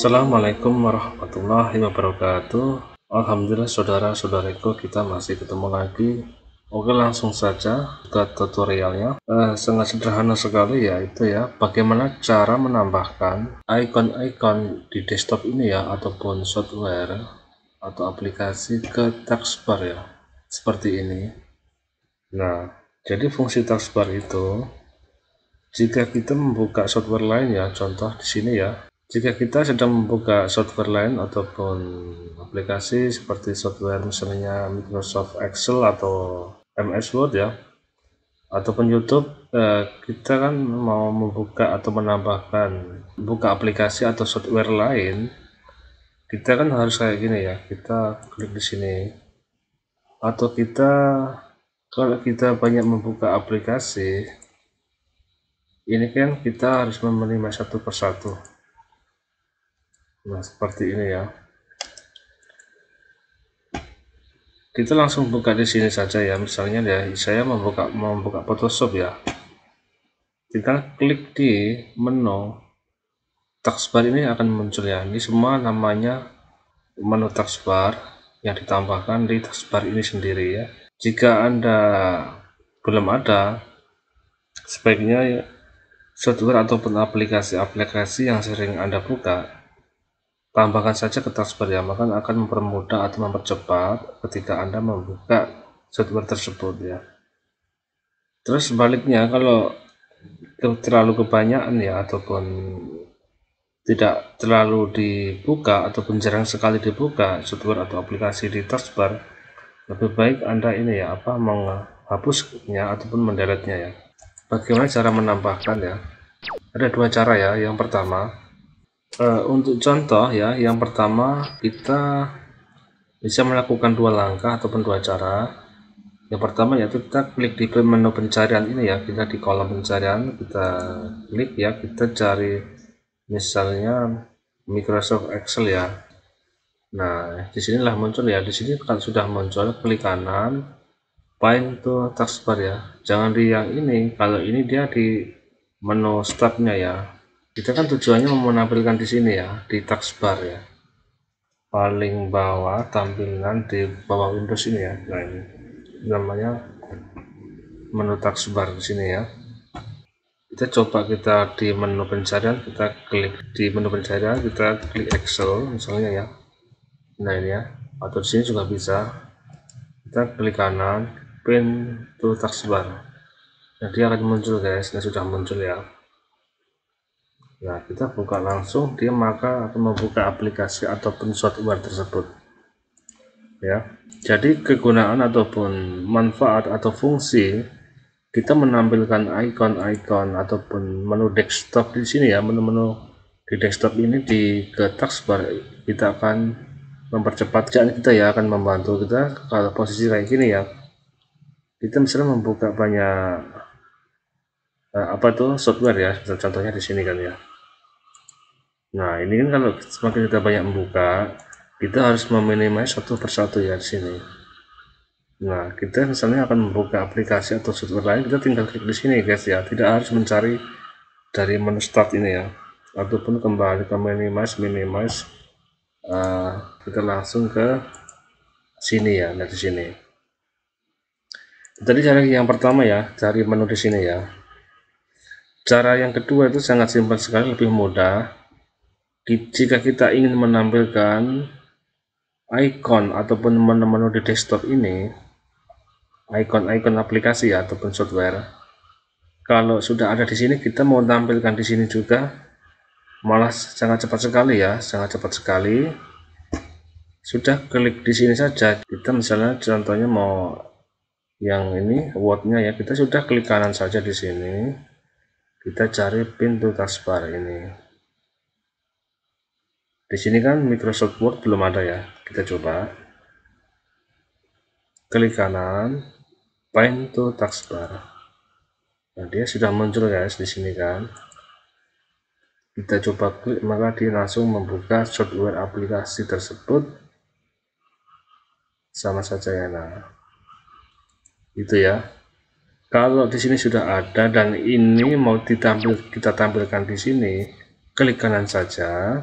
Assalamualaikum warahmatullahi wabarakatuh. Alhamdulillah saudara-saudariku kita masih ketemu lagi. Oke langsung saja ke tutorialnya. Eh, sangat sederhana sekali ya itu ya bagaimana cara menambahkan icon-icon di desktop ini ya ataupun software atau aplikasi ke taskbar ya seperti ini. Nah jadi fungsi taskbar itu jika kita membuka software lain ya contoh di sini ya jika kita sedang membuka software lain ataupun aplikasi seperti software misalnya Microsoft Excel atau MS Word ya, ataupun YouTube, eh, kita kan mau membuka atau menambahkan buka aplikasi atau software lain, kita kan harus kayak gini ya, kita klik di sini, atau kita kalau kita banyak membuka aplikasi, ini kan kita harus menerima satu persatu. Nah, seperti ini ya. Kita langsung buka di sini saja ya. Misalnya ya, saya membuka membuka Photoshop ya. Kita klik di menu taskbar ini akan muncul ya. Ini semua namanya menu taskbar yang ditambahkan di taskbar ini sendiri ya. Jika Anda belum ada, sebaiknya software ataupun aplikasi-aplikasi yang sering Anda buka Tambahkan saja ke kertas maka akan mempermudah atau mempercepat ketika Anda membuka software tersebut ya. Terus sebaliknya kalau terlalu kebanyakan ya ataupun tidak terlalu dibuka ataupun jarang sekali dibuka software atau aplikasi di taskbar lebih baik Anda ini ya apa menghapusnya ataupun menderetnya ya. Bagaimana cara menambahkan ya? Ada dua cara ya. Yang pertama, Uh, untuk contoh ya, yang pertama kita bisa melakukan dua langkah ataupun dua cara. Yang pertama yaitu kita klik di menu pencarian ini ya, kita di kolom pencarian kita klik ya, kita cari misalnya Microsoft Excel ya. Nah, di disinilah muncul ya, di sini kan sudah muncul klik kanan find to taskbar ya. Jangan di yang ini, kalau ini dia di menu startnya ya, kita kan tujuannya mau menampilkan di sini ya di taskbar ya paling bawah tampilan di bawah Windows ini ya nah ini namanya menu taskbar di sini ya kita coba kita di menu pencarian kita klik di menu pencarian kita klik Excel misalnya ya nah ini ya atau di sini juga bisa kita klik kanan pin to taskbar nah dia akan muncul guys ini sudah muncul ya Nah, kita buka langsung, dia maka akan membuka aplikasi ataupun software tersebut. Ya, jadi kegunaan ataupun manfaat atau fungsi kita menampilkan icon-icon ataupun menu desktop di sini ya, menu-menu di desktop ini di ke taskbar kita akan mempercepat jalan kita ya akan membantu kita kalau posisi kayak gini ya kita misalnya membuka banyak eh, apa tuh software ya contohnya di sini kan ya Nah, ini kan kalau semakin kita banyak membuka, kita harus meminimais satu persatu ya di sini. Nah, kita misalnya akan membuka aplikasi atau software lain, kita tinggal klik di sini guys ya. Tidak harus mencari dari menu start ini ya. Ataupun kembali ke minimize, minimize. Uh, kita langsung ke sini ya, dari sini. Tadi cara yang pertama ya, cari menu di sini ya. Cara yang kedua itu sangat simpel sekali, lebih mudah jika kita ingin menampilkan icon ataupun menu-menu di desktop ini icon-icon aplikasi ataupun software kalau sudah ada di sini kita mau tampilkan di sini juga malah sangat cepat sekali ya sangat cepat sekali sudah klik di sini saja kita misalnya contohnya mau yang ini wordnya ya kita sudah klik kanan saja di sini kita cari pintu taskbar ini di sini kan Microsoft Word belum ada ya. Kita coba. Klik kanan, Paint to Taskbar. Nah, dia sudah muncul guys di sini kan. Kita coba klik maka dia langsung membuka software aplikasi tersebut. Sama saja ya nah. Itu ya. Kalau di sini sudah ada dan ini mau ditampil kita tampilkan di sini, klik kanan saja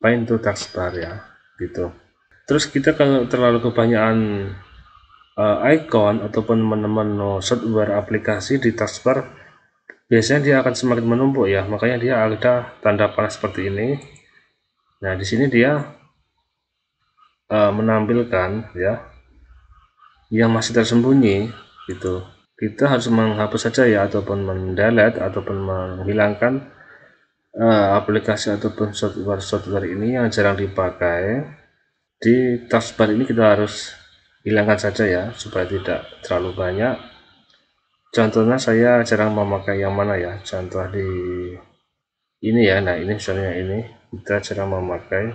find to taskbar ya gitu terus kita kalau terlalu kebanyakan uh, icon ataupun menu-menu oh, software aplikasi di taskbar biasanya dia akan semakin menumpuk ya makanya dia ada tanda panah seperti ini nah di sini dia uh, menampilkan ya yang masih tersembunyi gitu kita harus menghapus saja ya ataupun mendelete ataupun menghilangkan uh, aplikasi ataupun software-software ini yang jarang dipakai di taskbar ini kita harus hilangkan saja ya supaya tidak terlalu banyak contohnya saya jarang memakai yang mana ya contoh di ini ya nah ini misalnya ini kita jarang memakai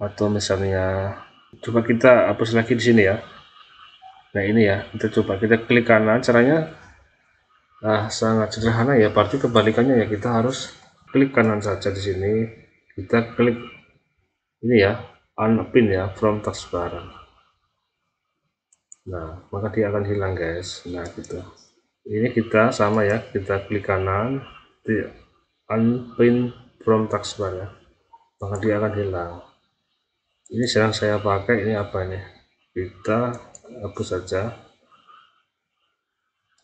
atau misalnya coba kita hapus lagi di sini ya nah ini ya kita coba kita klik kanan caranya nah sangat sederhana ya berarti kebalikannya ya kita harus klik kanan saja di sini kita klik ini ya unpin ya from taskbar nah maka dia akan hilang guys nah gitu ini kita sama ya kita klik kanan di unpin from taskbar ya maka dia akan hilang ini sekarang saya pakai ini apa nih kita hapus saja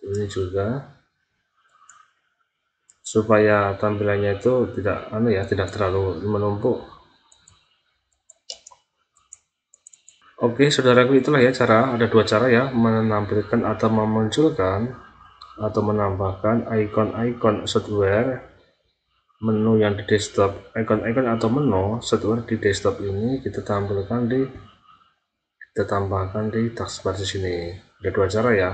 ini juga supaya tampilannya itu tidak anu ya tidak terlalu menumpuk Oke saudaraku itulah ya cara ada dua cara ya menampilkan atau memunculkan atau menambahkan icon-icon software menu yang di desktop icon-icon atau menu software di desktop ini kita tampilkan di kita tambahkan di taskbar di sini ada dua cara ya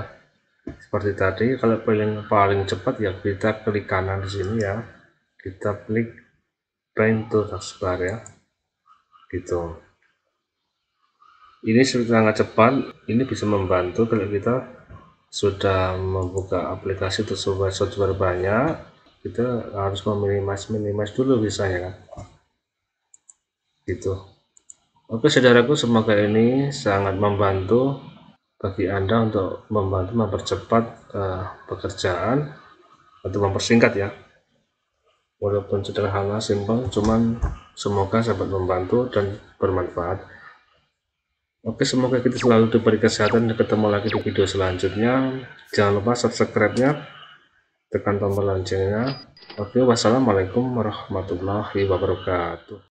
seperti tadi kalau paling paling cepat ya kita klik kanan di sini ya kita klik print to taskbar ya gitu ini sangat cepat ini bisa membantu kalau kita sudah membuka aplikasi atau software banyak kita harus meminimas minimas dulu bisa ya gitu oke saudaraku semoga ini sangat membantu bagi Anda untuk membantu mempercepat uh, pekerjaan atau mempersingkat ya. Walaupun sederhana, simpel, cuman semoga sahabat membantu dan bermanfaat. Oke, semoga kita selalu diberi kesehatan dan ketemu lagi di video selanjutnya. Jangan lupa subscribe-nya, tekan tombol loncengnya. Oke, wassalamualaikum warahmatullahi wabarakatuh.